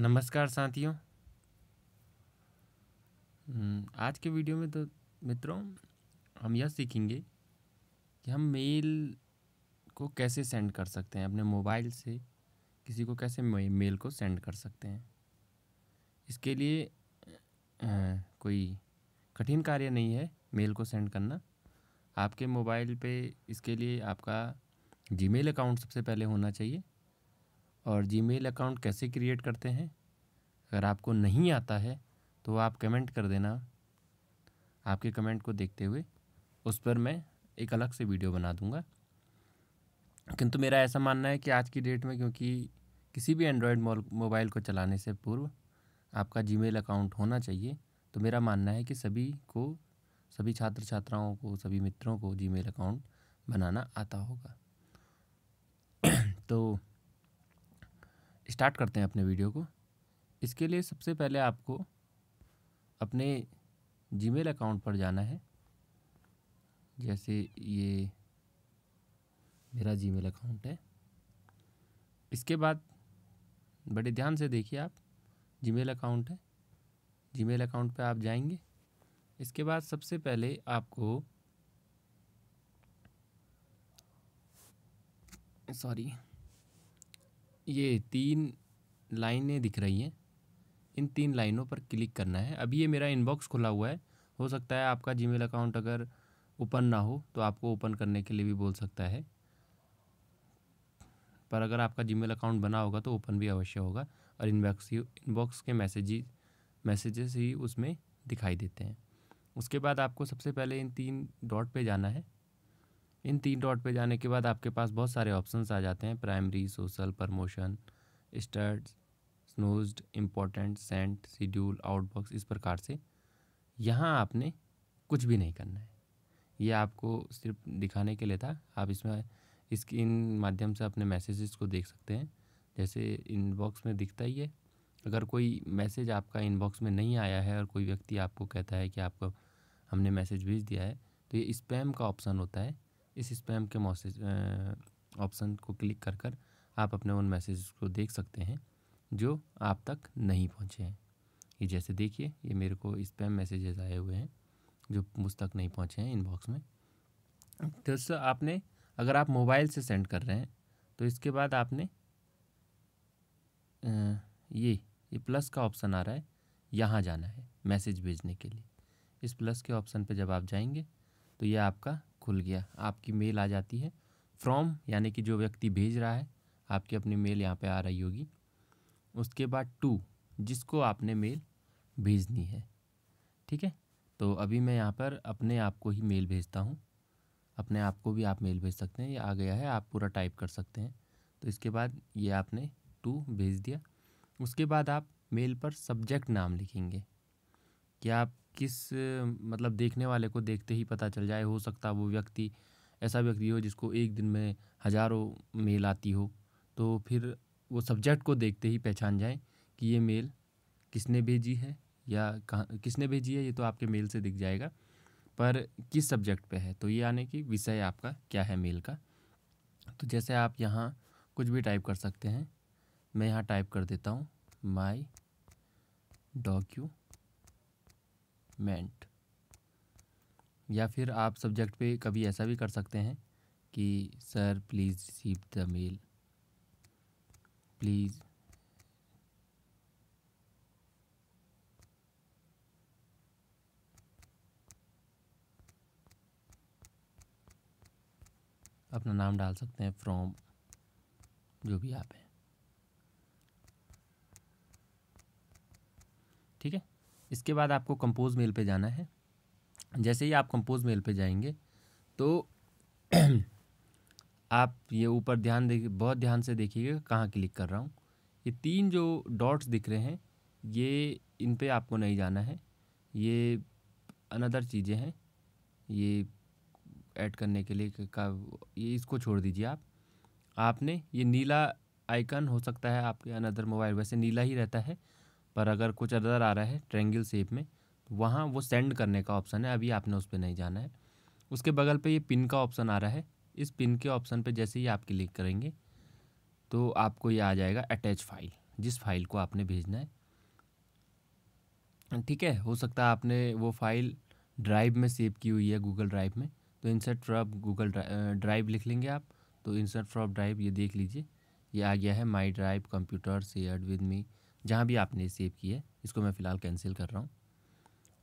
नमस्कार साथियों हम्म, आज के वीडियो में तो मित्रों हम यह सीखेंगे कि हम मेल को कैसे सेंड कर सकते हैं अपने मोबाइल से किसी को कैसे मेल को सेंड कर सकते हैं इसके लिए आ, कोई कठिन कार्य नहीं है मेल को सेंड करना आपके मोबाइल पे इसके लिए आपका जीमेल अकाउंट सबसे पहले होना चाहिए और जीमेल अकाउंट कैसे क्रिएट करते हैं अगर आपको नहीं आता है तो आप कमेंट कर देना आपके कमेंट को देखते हुए उस पर मैं एक अलग से वीडियो बना दूंगा किंतु मेरा ऐसा मानना है कि आज की डेट में क्योंकि किसी भी एंड्रॉयड मोबाइल को चलाने से पूर्व आपका जीमेल अकाउंट होना चाहिए तो मेरा मानना है कि सभी को सभी छात्र छात्राओं को सभी मित्रों को जीमेल अकाउंट बनाना आता होगा तो स्टार्ट करते हैं अपने वीडियो को इसके लिए सबसे पहले आपको अपने जीमेल अकाउंट पर जाना है जैसे ये मेरा जीमेल अकाउंट है इसके बाद बड़े ध्यान से देखिए आप जीमेल अकाउंट है जीमेल अकाउंट पे आप जाएंगे इसके बाद सबसे पहले आपको सॉरी ये तीन लाइनें दिख रही हैं इन तीन लाइनों पर क्लिक करना है अभी ये मेरा इनबॉक्स खुला हुआ है हो सकता है आपका जीमेल अकाउंट अगर ओपन ना हो तो आपको ओपन करने के लिए भी बोल सकता है पर अगर आपका जीमेल अकाउंट बना होगा तो ओपन भी अवश्य होगा और इनबॉक्स ही इनबॉक्स के मैसेज मैसेजेस ही उसमें दिखाई देते हैं उसके बाद आपको सबसे पहले इन तीन डॉट पे जाना है इन तीन डॉट पे जाने के बाद आपके पास बहुत सारे ऑप्शंस आ जाते हैं primary social promotion starred snooze important sent schedule outbox इस प्रकार से यहाँ आपने कुछ भी नहीं करना है ये आपको सिर्फ दिखाने के लिए था आप इसमें इसके इन माध्यम से अपने मैसेजेस को देख सकते हैं जैसे इनबॉक्स में दिखता ही है अगर कोई मैसेज आपका इनबॉक्स में नहीं आया है और कोई व्यक्ति आपको कहता है कि आपको हमने मैसेज भेज दिया है तो ये स्पैम का ऑप्शन होता है इस स्पैम के मैसेज ऑप्शन को क्लिक कर कर आप अपने उन मैसेज को देख सकते हैं जो आप तक नहीं पहुँचे हैं ये जैसे देखिए ये मेरे को स्पैम मैसेजेस आए हुए हैं जो मुझ तक नहीं पहुँचे हैं इनबॉक्स में तो सर आपने अगर आप मोबाइल से सेंड कर रहे हैं तो इसके बाद आपने ये ये प्लस का ऑप्शन आ रहा है यहाँ जाना है मैसेज भेजने के लिए इस प्लस के ऑप्शन पे जब आप जाएंगे तो ये आपका खुल गया आपकी मेल आ जाती है फ्रॉम यानी कि जो व्यक्ति भेज रहा है आपकी अपनी मेल यहाँ पे आ रही होगी उसके बाद टू जिसको आपने मेल भेजनी है ठीक है तो अभी मैं यहाँ पर अपने आप को ही मेल भेजता हूँ अपने आप को भी आप मेल भेज सकते हैं ये आ गया है आप पूरा टाइप कर सकते हैं तो इसके बाद ये आपने टू भेज दिया उसके बाद आप मेल पर सब्जेक्ट नाम लिखेंगे क्या आप किस मतलब देखने वाले को देखते ही पता चल जाए हो सकता वो व्यक्ति ऐसा व्यक्ति हो जिसको एक दिन में हज़ारों मेल आती हो तो फिर वो सब्जेक्ट को देखते ही पहचान जाए कि ये मेल किसने भेजी है या कहाँ किसने भेजी है ये तो आपके मेल से दिख जाएगा पर किस सब्जेक्ट पे है तो ये आने की विषय आपका क्या है मेल का तो जैसे आप यहाँ कुछ भी टाइप कर सकते हैं मैं यहाँ टाइप कर देता हूँ माई डॉक्यू मेंट या फिर आप सब्जेक्ट पे कभी ऐसा भी कर सकते हैं कि sir please receive the mail please अपना नाम डाल सकते हैं फ्रॉम जो भी आप हैं इसके बाद आपको कंपोज मेल पे जाना है जैसे ही आप कंपोज मेल पे जाएंगे तो आप ये ऊपर ध्यान देखिए बहुत ध्यान से देखिएगा कहाँ क्लिक कर रहा हूँ ये तीन जो डॉट्स दिख रहे हैं ये इन पे आपको नहीं जाना है ये अनदर चीज़ें हैं ये ऐड करने के लिए का ये इसको छोड़ दीजिए आप आपने ये नीला आइकन हो सकता है आपके अनदर मोबाइल वैसे नीला ही रहता है पर अगर कुछ अदर आ रहा है ट्रेंगल शेप में तो वहाँ वो सेंड करने का ऑप्शन है अभी आपने उस पर नहीं जाना है उसके बगल पे ये पिन का ऑप्शन आ रहा है इस पिन के ऑप्शन पे जैसे ही आप क्लिक करेंगे तो आपको ये आ जाएगा अटैच फाइल जिस फाइल को आपने भेजना है ठीक है हो सकता है आपने वो फाइल ड्राइव में सेव की हुई है गूगल ड्राइव में तो इंसर्ट फ्रॉप गूगल ड्राइव लिख लेंगे आप तो इंसर्ट फ्रॉप ड्राइव ये देख लीजिए ये आ गया है my drive computer shared with me जहाँ भी आपने सेव की है इसको मैं फ़िलहाल कैंसिल कर रहा हूँ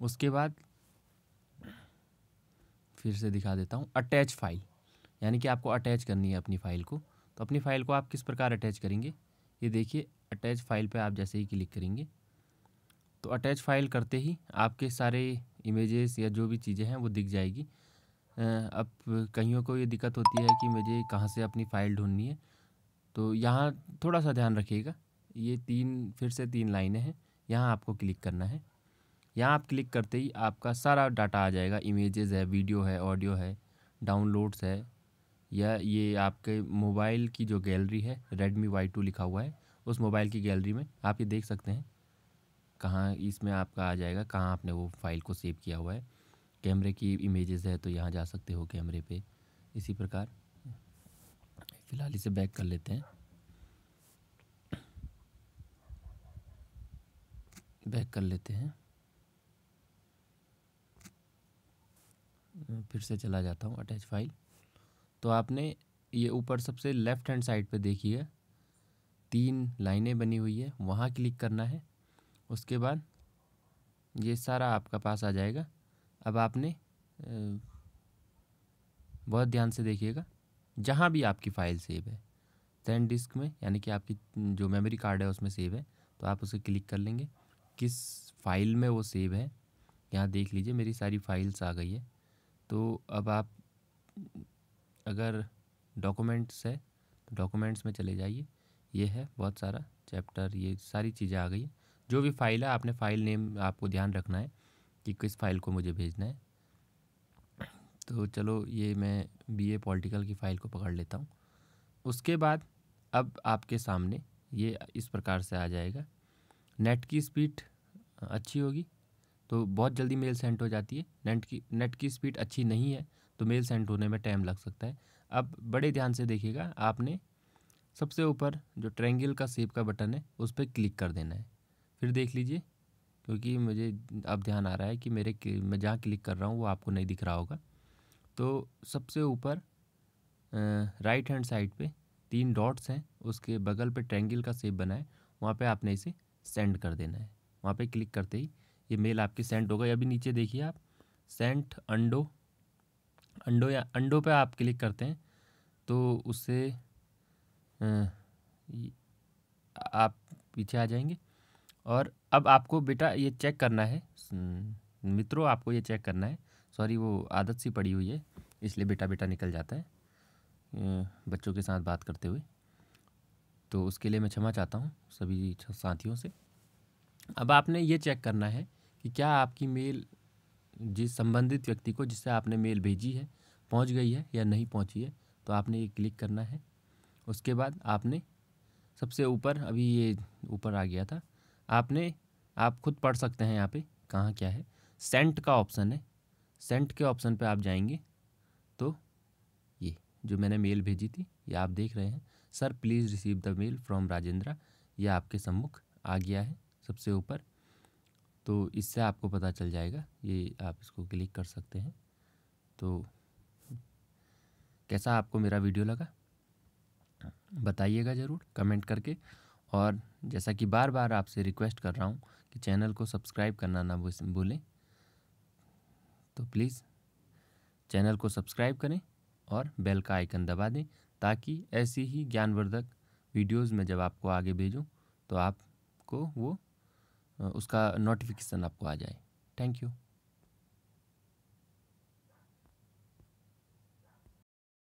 उसके बाद फिर से दिखा देता हूँ अटैच फाइल यानी कि आपको अटैच करनी है अपनी फ़ाइल को तो अपनी फ़ाइल को आप किस प्रकार अटैच करेंगे ये देखिए अटैच फाइल पे आप जैसे ही क्लिक करेंगे तो अटैच फाइल करते ही आपके सारे इमेजेस या जो भी चीज़ें हैं वो दिख जाएगी अब कहीं को ये दिक्कत होती है कि मुझे कहाँ से अपनी फ़ाइल ढूंढनी है तो यहाँ थोड़ा सा ध्यान रखिएगा ये तीन फिर से तीन लाइनें हैं यहाँ आपको क्लिक करना है यहाँ आप क्लिक करते ही आपका सारा डाटा आ जाएगा इमेजेस है वीडियो है ऑडियो है डाउनलोड्स है या ये आपके मोबाइल की जो गैलरी है रेडमी वाई टू लिखा हुआ है उस मोबाइल की गैलरी में आप ये देख सकते हैं कहाँ इसमें आपका आ जाएगा कहाँ आपने वो फाइल को सेव किया हुआ है कैमरे की इमेजेस है तो यहाँ जा सकते हो कैमरे पे इसी प्रकार फ़िलहाल इसे बैक कर लेते हैं बैक कर लेते हैं फिर से चला जाता हूँ अटैच फाइल तो आपने ये ऊपर सबसे लेफ़्ट हैंड साइड पे देखिए तीन लाइनें बनी हुई है वहाँ क्लिक करना है उसके बाद ये सारा आपका पास आ जाएगा अब आपने बहुत ध्यान से देखिएगा जहाँ भी आपकी फ़ाइल सेव है टेन डिस्क में यानी कि आपकी जो मेमोरी कार्ड है उसमें सेव है तो आप उसे क्लिक कर लेंगे किस फ़ाइल में वो सेव है यहाँ देख लीजिए मेरी सारी फाइल्स आ गई है तो अब आप अगर डॉक्यूमेंट्स है तो डॉक्यूमेंट्स में चले जाइए ये है बहुत सारा चैप्टर ये सारी चीज़ें आ गई जो भी फाइल है आपने फ़ाइल नेम आपको ध्यान रखना है कि किस फाइल को मुझे भेजना है तो चलो ये मैं बीए पॉलिटिकल की फ़ाइल को पकड़ लेता हूँ उसके बाद अब आपके सामने ये इस प्रकार से आ जाएगा नेट की स्पीड अच्छी होगी तो बहुत जल्दी मेल सेंड हो जाती है नेट की नेट की स्पीड अच्छी नहीं है तो मेल सेंड होने में टाइम लग सकता है अब बड़े ध्यान से देखिएगा आपने सबसे ऊपर जो ट्रेंगल का सेप का बटन है उस पर क्लिक कर देना है फिर देख लीजिए क्योंकि मुझे अब ध्यान आ रहा है कि मेरे मैं जहाँ क्लिक कर रहा हूँ वो आपको नहीं दिख रहा होगा तो सबसे ऊपर राइट हैंड साइड पे तीन डॉट्स हैं उसके बगल पे ट्रेंगल का सेप बना है वहाँ पे आपने इसे सेंड कर देना है वहाँ पे क्लिक करते ही ये मेल आपके सेंड होगा या भी नीचे देखिए आप सेंट अंडो अंडो या अंडो पे आप क्लिक करते हैं तो उससे आप पीछे आ जाएंगे और अब आपको बेटा ये चेक करना है हम्म, मित्रों आपको ये चेक करना है सॉरी वो आदत सी पड़ी हुई है इसलिए बेटा बेटा निकल जाता है बच्चों के साथ बात करते हुए तो उसके लिए मैं क्षमा चाहता हूँ सभी साथियों से अब आपने ये चेक करना है कि क्या आपकी मेल जिस संबंधित व्यक्ति को जिससे आपने मेल भेजी है पहुँच गई है या नहीं पहुँची है तो आपने ये क्लिक करना है उसके बाद आपने सबसे ऊपर अभी ये ऊपर आ गया था आपने आप खुद पढ़ सकते हैं यहाँ पे कहाँ क्या है सेंट का ऑप्शन है सेंट के ऑप्शन पे आप जाएंगे तो ये जो मैंने मेल भेजी थी ये आप देख रहे हैं sir please receive the mail from Rajendra यह आपके सम्मुख आ गया है सबसे ऊपर तो इससे आपको पता चल जाएगा ये आप इसको क्लिक कर सकते हैं तो कैसा आपको मेरा वीडियो लगा बताइएगा ज़रूर कमेंट करके और जैसा कि बार बार आपसे रिक्वेस्ट कर रहा हूँ कि चैनल को सब्सक्राइब करना ना भूलें तो प्लीज़ चैनल को सब्सक्राइब करें और बेल का आइकन दबा दें ताकि ऐसी ही ज्ञानवर्धक वीडियोस में जब आपको आगे भेजूँ तो आपको वो उसका नोटिफिकेशन आपको आ जाए थैंक यू